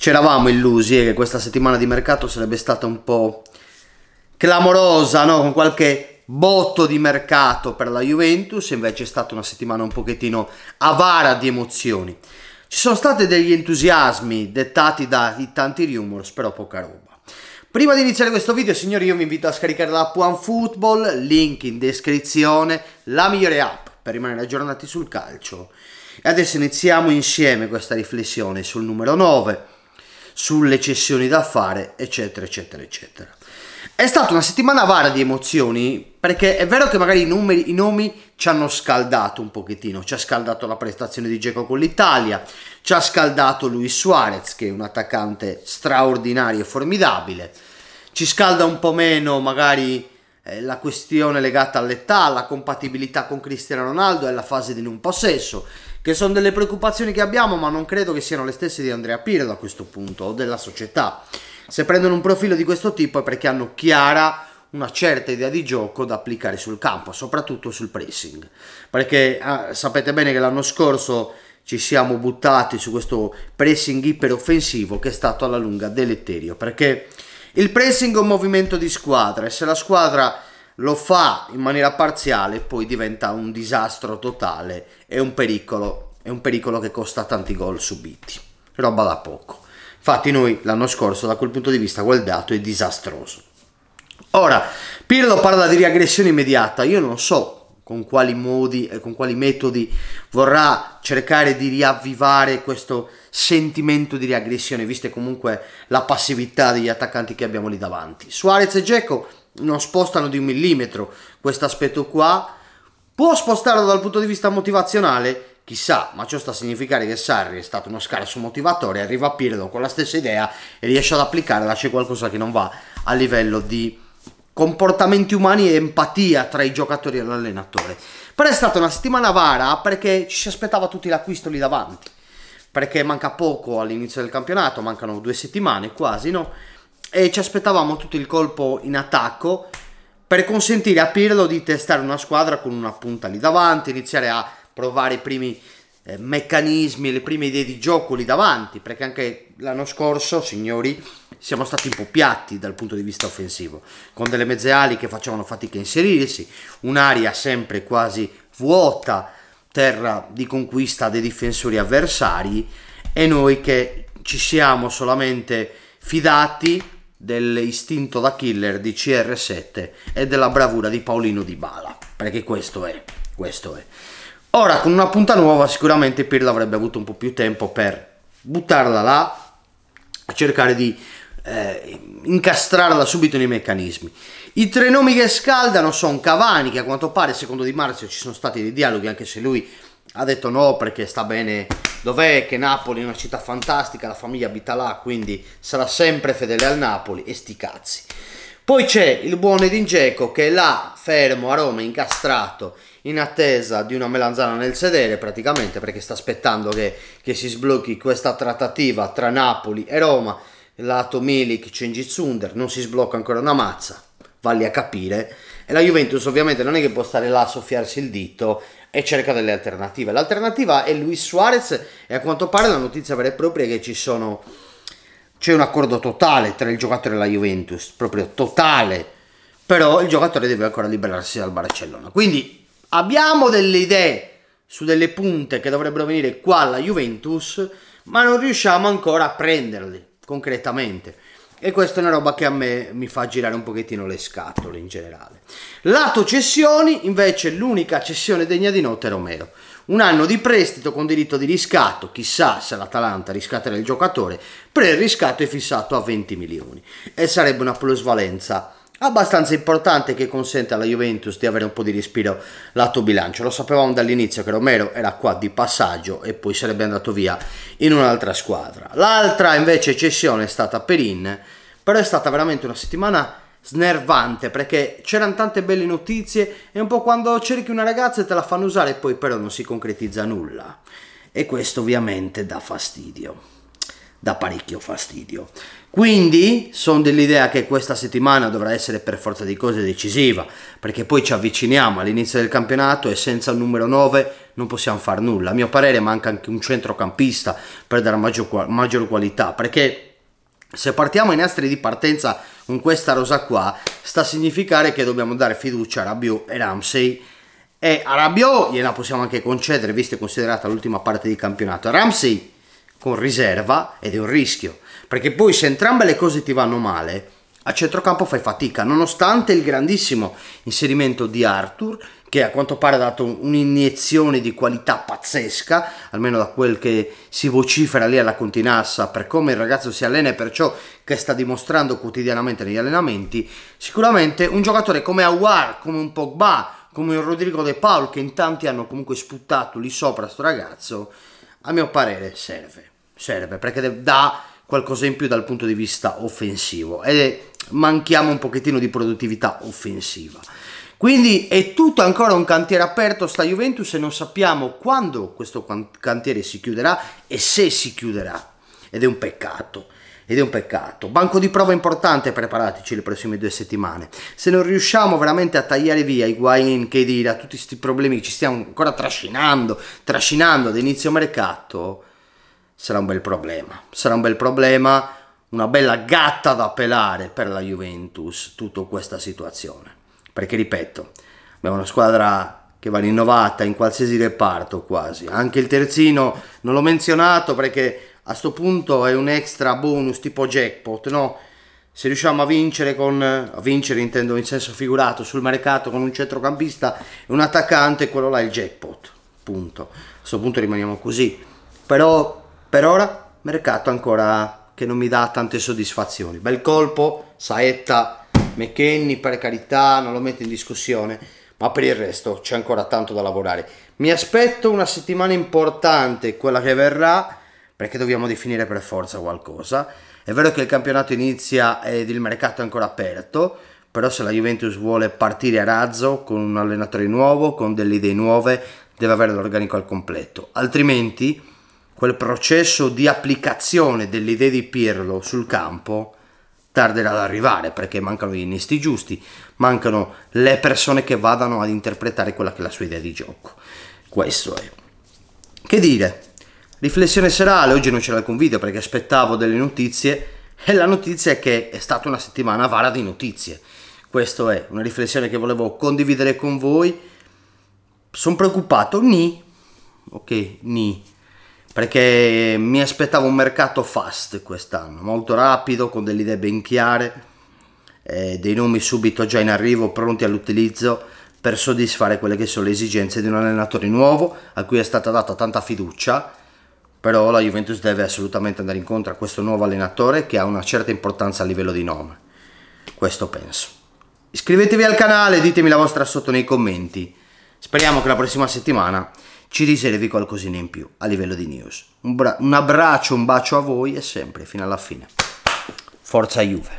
c'eravamo illusi eh, che questa settimana di mercato sarebbe stata un po' clamorosa, no? con qualche botto di mercato per la Juventus, invece è stata una settimana un pochettino avara di emozioni. Ci sono stati degli entusiasmi dettati dai tanti rumors, però poca roba. Prima di iniziare questo video, signori, io vi invito a scaricare l'app OneFootball, link in descrizione, la migliore app per rimanere aggiornati sul calcio. E adesso iniziamo insieme questa riflessione sul numero 9, sulle cessioni da fare, eccetera, eccetera, eccetera. È stata una settimana vara di emozioni, perché è vero che magari i, numeri, i nomi ci hanno scaldato un pochettino, ci ha scaldato la prestazione di Geco con l'Italia, ci ha scaldato Luis Suarez, che è un attaccante straordinario e formidabile, ci scalda un po' meno magari eh, la questione legata all'età, alla compatibilità con Cristiano Ronaldo e alla fase di non possesso, che sono delle preoccupazioni che abbiamo, ma non credo che siano le stesse di Andrea Pirlo a questo punto, o della società. Se prendono un profilo di questo tipo è perché hanno chiara una certa idea di gioco da applicare sul campo, soprattutto sul pressing. Perché ah, sapete bene che l'anno scorso ci siamo buttati su questo pressing iperoffensivo che è stato alla lunga deleterio, perché il pressing è un movimento di squadra e se la squadra lo fa in maniera parziale e poi diventa un disastro totale e un pericolo, è un pericolo che costa tanti gol subiti, roba da poco. Infatti noi l'anno scorso da quel punto di vista quel dato è disastroso. Ora, Pirlo parla di riaggressione immediata, io non so con quali modi e con quali metodi vorrà cercare di riavvivare questo sentimento di riaggressione, viste comunque la passività degli attaccanti che abbiamo lì davanti. Suarez e Dzeko non spostano di un millimetro questo aspetto qua. Può spostarlo dal punto di vista motivazionale? Chissà, ma ciò sta a significare che Sarri è stato uno scarso motivatore, arriva a Pirlo con la stessa idea e riesce ad applicarla, c'è qualcosa che non va a livello di comportamenti umani e empatia tra i giocatori e l'allenatore. Però è stata una settimana vara perché ci si aspettava tutti l'acquisto lì davanti, perché manca poco all'inizio del campionato, mancano due settimane quasi, no? e ci aspettavamo tutto il colpo in attacco per consentire a Pirlo di testare una squadra con una punta lì davanti, iniziare a provare i primi eh, meccanismi, le prime idee di gioco lì davanti, perché anche l'anno scorso, signori, siamo stati un po' piatti dal punto di vista offensivo, con delle mezze ali che facevano fatica a inserirsi, un'aria sempre quasi vuota, terra di conquista dei difensori avversari e noi che ci siamo solamente fidati dell'istinto da killer di CR7 e della bravura di Paolino Di Bala, perché questo è, questo è. Ora con una punta nuova sicuramente Pirlo avrebbe avuto un po' più tempo per buttarla là, cercare di eh, incastrarla subito nei meccanismi. I tre nomi che scaldano sono Cavani, che a quanto pare secondo Di Marzio ci sono stati dei dialoghi, anche se lui ha detto no perché sta bene dov'è che Napoli è una città fantastica, la famiglia abita là, quindi sarà sempre fedele al Napoli e sti cazzi. Poi c'è il buon Edin che è là fermo a Roma incastrato in attesa di una melanzana nel sedere praticamente perché sta aspettando che, che si sblocchi questa trattativa tra Napoli e Roma lato Milik Cengiz Under non si sblocca ancora una mazza valli a capire e la Juventus ovviamente non è che può stare là a soffiarsi il dito e cerca delle alternative. L'alternativa è Luis Suarez e a quanto pare la notizia vera e propria è che ci sono c'è un accordo totale tra il giocatore e la Juventus, proprio totale. Però il giocatore deve ancora liberarsi dal Barcellona. Quindi abbiamo delle idee su delle punte che dovrebbero venire qua alla Juventus, ma non riusciamo ancora a prenderle concretamente e questa è una roba che a me mi fa girare un pochettino le scatole in generale. Lato cessioni, invece, l'unica cessione degna di nota è Romero. Un anno di prestito con diritto di riscatto, chissà se l'Atalanta riscatterà il giocatore, per il riscatto è fissato a 20 milioni e sarebbe una plusvalenza abbastanza importante che consente alla Juventus di avere un po' di respiro lato bilancio. Lo sapevamo dall'inizio che Romero era qua di passaggio e poi sarebbe andato via in un'altra squadra. L'altra invece cessione è stata Perin però è stata veramente una settimana snervante perché c'erano tante belle notizie e un po' quando cerchi una ragazza e te la fanno usare e poi però non si concretizza nulla e questo ovviamente dà fastidio dà parecchio fastidio quindi sono dell'idea che questa settimana dovrà essere per forza di cose decisiva perché poi ci avviciniamo all'inizio del campionato e senza il numero 9 non possiamo fare nulla a mio parere manca anche un centrocampista per dare maggior, maggior qualità perché se partiamo in astri di partenza con questa rosa qua, sta a significare che dobbiamo dare fiducia a Rabiot e Ramsey. E a Rabiot gliela possiamo anche concedere, visto e considerata l'ultima parte di campionato. A Ramsey con riserva ed è un rischio, perché poi se entrambe le cose ti vanno male, a centrocampo fai fatica, nonostante il grandissimo inserimento di Arthur, che a quanto pare ha dato un'iniezione di qualità pazzesca, almeno da quel che si vocifera lì alla Continassa, per come il ragazzo si allena e per ciò che sta dimostrando quotidianamente negli allenamenti, sicuramente un giocatore come Awar, come un Pogba, come un Rodrigo De Paul, che in tanti hanno comunque sputtato lì sopra sto ragazzo, a mio parere serve, serve, perché dà qualcosa in più dal punto di vista offensivo ed è manchiamo un pochettino di produttività offensiva. Quindi è tutto ancora un cantiere aperto sta Juventus e non sappiamo quando questo cantiere si chiuderà e se si chiuderà. Ed è un peccato. Ed è un peccato. Banco di prova importante, preparateci le prossime due settimane. Se non riusciamo veramente a tagliare via i guain, che dire, tutti questi problemi che ci stiamo ancora trascinando, trascinando ad inizio mercato, sarà un bel problema. Sarà un bel problema una bella gatta da pelare per la Juventus tutta questa situazione. Perché ripeto, abbiamo una squadra che va rinnovata in qualsiasi reparto quasi. Anche il terzino non l'ho menzionato perché a questo punto è un extra bonus tipo jackpot, no? Se riusciamo a vincere con a vincere intendo in senso figurato sul mercato con un centrocampista e un attaccante, quello là è il jackpot. Punto. A questo punto rimaniamo così. Però per ora mercato ancora che non mi dà tante soddisfazioni. Bel colpo, saetta, McKenny per carità, non lo metto in discussione, ma per il resto c'è ancora tanto da lavorare. Mi aspetto una settimana importante, quella che verrà, perché dobbiamo definire per forza qualcosa. È vero che il campionato inizia ed il mercato è ancora aperto, però se la Juventus vuole partire a razzo con un allenatore nuovo, con delle idee nuove, deve avere l'organico al completo. Altrimenti quel processo di applicazione delle idee di Pirlo sul campo tarderà ad arrivare perché mancano gli innesti giusti, mancano le persone che vadano ad interpretare quella che è la sua idea di gioco. Questo è. Che dire? Riflessione serale, oggi non c'era alcun video perché aspettavo delle notizie e la notizia è che è stata una settimana vara di notizie. Questo è una riflessione che volevo condividere con voi. Sono preoccupato, ni, ok, ni perché mi aspettavo un mercato fast quest'anno, molto rapido, con delle idee ben chiare, eh, dei nomi subito già in arrivo, pronti all'utilizzo per soddisfare quelle che sono le esigenze di un allenatore nuovo a cui è stata data tanta fiducia, però la Juventus deve assolutamente andare incontro a questo nuovo allenatore che ha una certa importanza a livello di nome, questo penso. Iscrivetevi al canale, ditemi la vostra sotto nei commenti, speriamo che la prossima settimana ci riservi qualcosina in più a livello di news. Un, un abbraccio, un bacio a voi e sempre fino alla fine. Forza Juve!